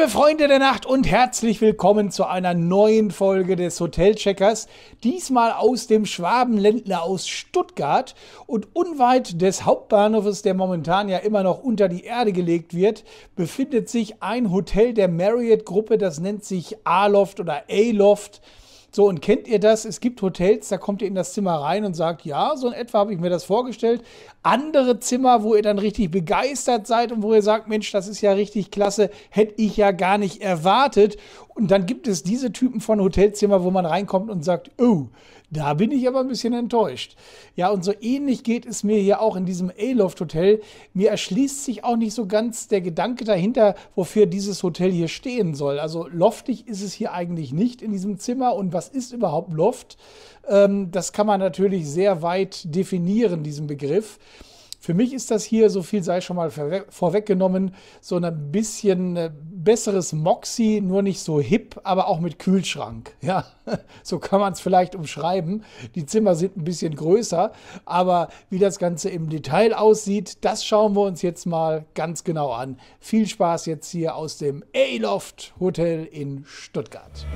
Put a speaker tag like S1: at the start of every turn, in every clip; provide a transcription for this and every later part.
S1: Liebe Freunde der Nacht und herzlich willkommen zu einer neuen Folge des Hotelcheckers. Diesmal aus dem Schwabenländler aus Stuttgart und unweit des Hauptbahnhofes, der momentan ja immer noch unter die Erde gelegt wird, befindet sich ein Hotel der Marriott-Gruppe, das nennt sich A-Loft oder A-Loft. So, und kennt ihr das? Es gibt Hotels, da kommt ihr in das Zimmer rein und sagt, ja, so in etwa habe ich mir das vorgestellt. Andere Zimmer, wo ihr dann richtig begeistert seid und wo ihr sagt, Mensch, das ist ja richtig klasse, hätte ich ja gar nicht erwartet. Und dann gibt es diese Typen von Hotelzimmer, wo man reinkommt und sagt, oh, da bin ich aber ein bisschen enttäuscht. Ja, und so ähnlich geht es mir hier auch in diesem A-Loft Hotel. Mir erschließt sich auch nicht so ganz der Gedanke dahinter, wofür dieses Hotel hier stehen soll. Also loftig ist es hier eigentlich nicht in diesem Zimmer. Und was ist überhaupt Loft? Ähm, das kann man natürlich sehr weit definieren, diesen Begriff. Für mich ist das hier, so viel sei schon mal vorweggenommen, so ein bisschen äh, besseres Moxie, nur nicht so hip, aber auch mit Kühlschrank. Ja, so kann man es vielleicht umschreiben. Die Zimmer sind ein bisschen größer, aber wie das Ganze im Detail aussieht, das schauen wir uns jetzt mal ganz genau an. Viel Spaß jetzt hier aus dem A-Loft Hotel in Stuttgart.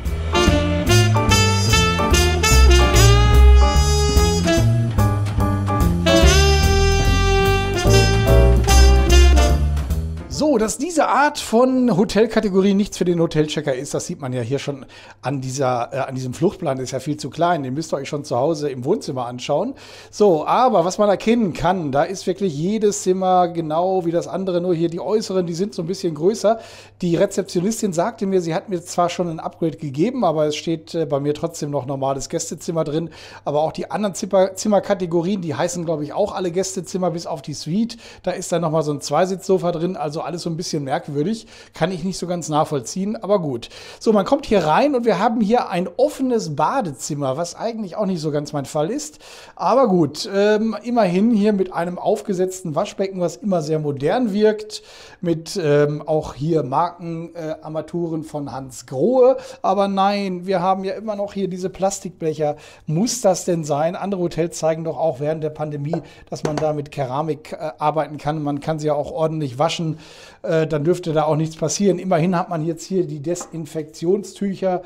S1: dass diese Art von Hotelkategorie nichts für den Hotelchecker ist, das sieht man ja hier schon an, dieser, äh, an diesem Fluchtplan, der ist ja viel zu klein. Den müsst ihr euch schon zu Hause im Wohnzimmer anschauen. So, aber was man erkennen kann, da ist wirklich jedes Zimmer genau wie das andere, nur hier die äußeren, die sind so ein bisschen größer. Die Rezeptionistin sagte mir, sie hat mir zwar schon ein Upgrade gegeben, aber es steht äh, bei mir trotzdem noch normales Gästezimmer drin. Aber auch die anderen Zimmer, Zimmerkategorien, die heißen, glaube ich, auch alle Gästezimmer bis auf die Suite. Da ist dann nochmal so ein Zweisitzsofa drin, also alles so ein bisschen merkwürdig. Kann ich nicht so ganz nachvollziehen, aber gut. So, man kommt hier rein und wir haben hier ein offenes Badezimmer, was eigentlich auch nicht so ganz mein Fall ist. Aber gut, ähm, immerhin hier mit einem aufgesetzten Waschbecken, was immer sehr modern wirkt, mit ähm, auch hier Markenarmaturen äh, von Hans Grohe. Aber nein, wir haben ja immer noch hier diese Plastikbecher. Muss das denn sein? Andere Hotels zeigen doch auch während der Pandemie, dass man da mit Keramik äh, arbeiten kann. Man kann sie ja auch ordentlich waschen. Äh, dann dürfte da auch nichts passieren. Immerhin hat man jetzt hier die Desinfektionstücher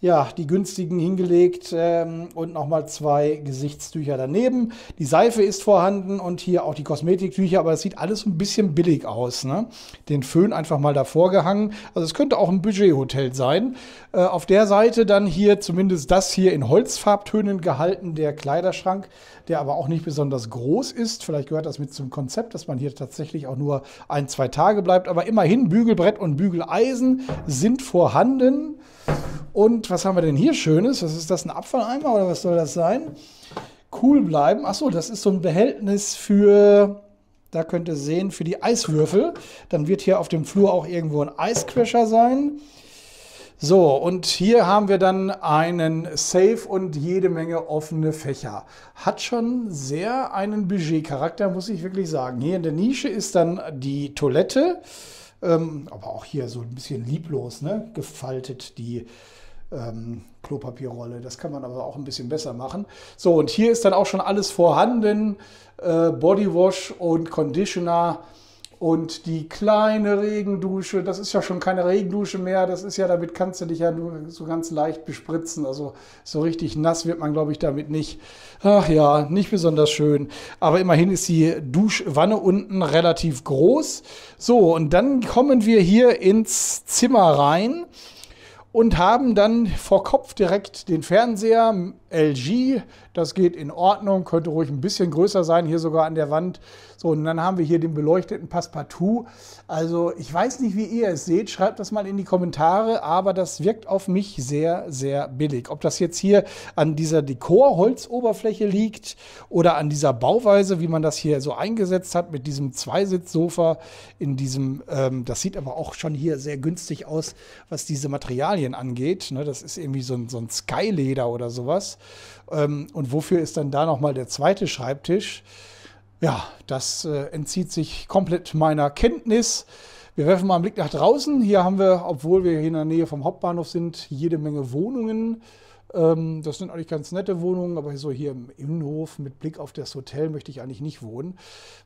S1: ja, die günstigen hingelegt ähm, und nochmal zwei Gesichtstücher daneben. Die Seife ist vorhanden und hier auch die Kosmetiktücher, aber es sieht alles ein bisschen billig aus. Ne? Den Föhn einfach mal davor gehangen. Also es könnte auch ein Budgethotel sein. Äh, auf der Seite dann hier zumindest das hier in Holzfarbtönen gehalten, der Kleiderschrank, der aber auch nicht besonders groß ist. Vielleicht gehört das mit zum Konzept, dass man hier tatsächlich auch nur ein, zwei Tage bleibt. Aber immerhin Bügelbrett und Bügeleisen sind vorhanden. Und was haben wir denn hier Schönes? Was ist das, ein Abfalleimer oder was soll das sein? Cool bleiben. Achso, das ist so ein Behältnis für, da könnt ihr sehen, für die Eiswürfel. Dann wird hier auf dem Flur auch irgendwo ein Eiscrasher sein. So, und hier haben wir dann einen Safe und jede Menge offene Fächer. Hat schon sehr einen Budgetcharakter, muss ich wirklich sagen. Hier in der Nische ist dann die Toilette. Ähm, aber auch hier so ein bisschen lieblos, ne? gefaltet die ähm, Klopapierrolle. Das kann man aber auch ein bisschen besser machen. So, und hier ist dann auch schon alles vorhanden. Äh, Bodywash und Conditioner. Und die kleine Regendusche, das ist ja schon keine Regendusche mehr, das ist ja, damit kannst du dich ja nur so ganz leicht bespritzen. Also so richtig nass wird man, glaube ich, damit nicht. Ach ja, nicht besonders schön. Aber immerhin ist die Duschwanne unten relativ groß. So, und dann kommen wir hier ins Zimmer rein und haben dann vor Kopf direkt den Fernseher LG. Das geht in Ordnung, könnte ruhig ein bisschen größer sein, hier sogar an der Wand. So, und dann haben wir hier den beleuchteten Passepartout. Also ich weiß nicht, wie ihr es seht, schreibt das mal in die Kommentare, aber das wirkt auf mich sehr, sehr billig. Ob das jetzt hier an dieser Dekorholzoberfläche liegt oder an dieser Bauweise, wie man das hier so eingesetzt hat mit diesem Zweisitzsofa in diesem, ähm, das sieht aber auch schon hier sehr günstig aus, was diese Materialien angeht. Ne, das ist irgendwie so ein, so ein Skyleder oder sowas. Ähm, und wofür ist dann da nochmal der zweite Schreibtisch? Ja, das äh, entzieht sich komplett meiner Kenntnis. Wir werfen mal einen Blick nach draußen. Hier haben wir, obwohl wir hier in der Nähe vom Hauptbahnhof sind, jede Menge Wohnungen. Ähm, das sind eigentlich ganz nette Wohnungen, aber so hier im Innenhof mit Blick auf das Hotel möchte ich eigentlich nicht wohnen.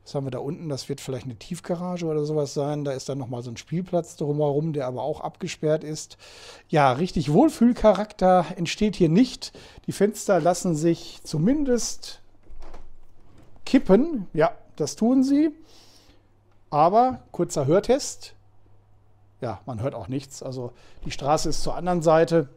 S1: Was haben wir da unten? Das wird vielleicht eine Tiefgarage oder sowas sein. Da ist dann nochmal so ein Spielplatz drumherum, der aber auch abgesperrt ist. Ja, richtig Wohlfühlcharakter entsteht hier nicht. Die Fenster lassen sich zumindest kippen. Ja, das tun sie. Aber kurzer Hörtest. Ja, man hört auch nichts. Also die Straße ist zur anderen Seite.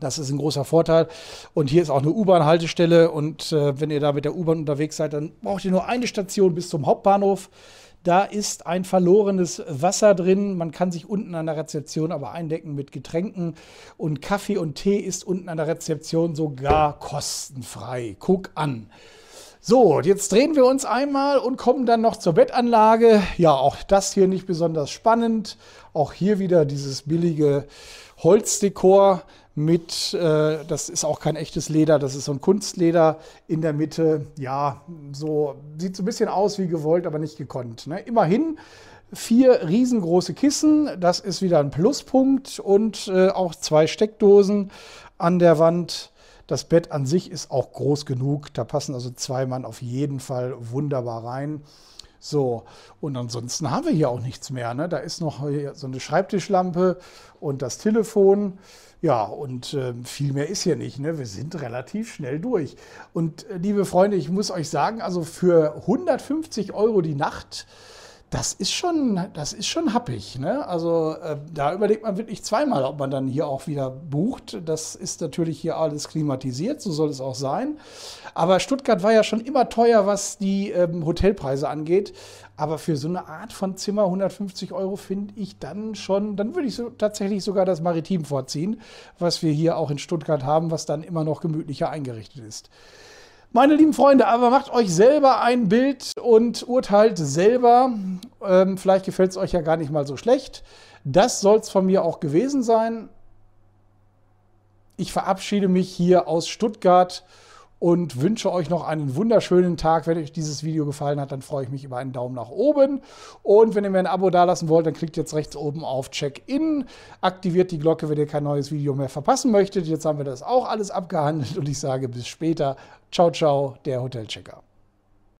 S1: Das ist ein großer Vorteil. Und hier ist auch eine U-Bahn-Haltestelle. Und äh, wenn ihr da mit der U-Bahn unterwegs seid, dann braucht ihr nur eine Station bis zum Hauptbahnhof. Da ist ein verlorenes Wasser drin. Man kann sich unten an der Rezeption aber eindecken mit Getränken. Und Kaffee und Tee ist unten an der Rezeption sogar kostenfrei. Guck an. So, jetzt drehen wir uns einmal und kommen dann noch zur Bettanlage. Ja, auch das hier nicht besonders spannend. Auch hier wieder dieses billige Holzdekor mit, äh, das ist auch kein echtes Leder, das ist so ein Kunstleder in der Mitte. Ja, so sieht so ein bisschen aus wie gewollt, aber nicht gekonnt. Ne? Immerhin vier riesengroße Kissen, das ist wieder ein Pluspunkt und äh, auch zwei Steckdosen an der Wand. Das Bett an sich ist auch groß genug, da passen also zwei Mann auf jeden Fall wunderbar rein. So, und ansonsten haben wir hier auch nichts mehr. Ne? Da ist noch so eine Schreibtischlampe und das Telefon. Ja, und äh, viel mehr ist hier nicht. Ne? Wir sind relativ schnell durch. Und äh, liebe Freunde, ich muss euch sagen, also für 150 Euro die Nacht das ist schon, das ist schon happig. Ne? Also äh, da überlegt man wirklich zweimal, ob man dann hier auch wieder bucht. Das ist natürlich hier alles klimatisiert, so soll es auch sein. Aber Stuttgart war ja schon immer teuer, was die ähm, Hotelpreise angeht. Aber für so eine Art von Zimmer 150 Euro finde ich dann schon, dann würde ich so tatsächlich sogar das Maritim vorziehen, was wir hier auch in Stuttgart haben, was dann immer noch gemütlicher eingerichtet ist. Meine lieben Freunde, aber macht euch selber ein Bild und urteilt selber. Ähm, vielleicht gefällt es euch ja gar nicht mal so schlecht. Das soll es von mir auch gewesen sein. Ich verabschiede mich hier aus Stuttgart und wünsche euch noch einen wunderschönen Tag. Wenn euch dieses Video gefallen hat, dann freue ich mich über einen Daumen nach oben. Und wenn ihr mir ein Abo dalassen wollt, dann klickt jetzt rechts oben auf Check-In, aktiviert die Glocke, wenn ihr kein neues Video mehr verpassen möchtet. Jetzt haben wir das auch alles abgehandelt und ich sage bis später. Ciao, ciao, der Hotelchecker.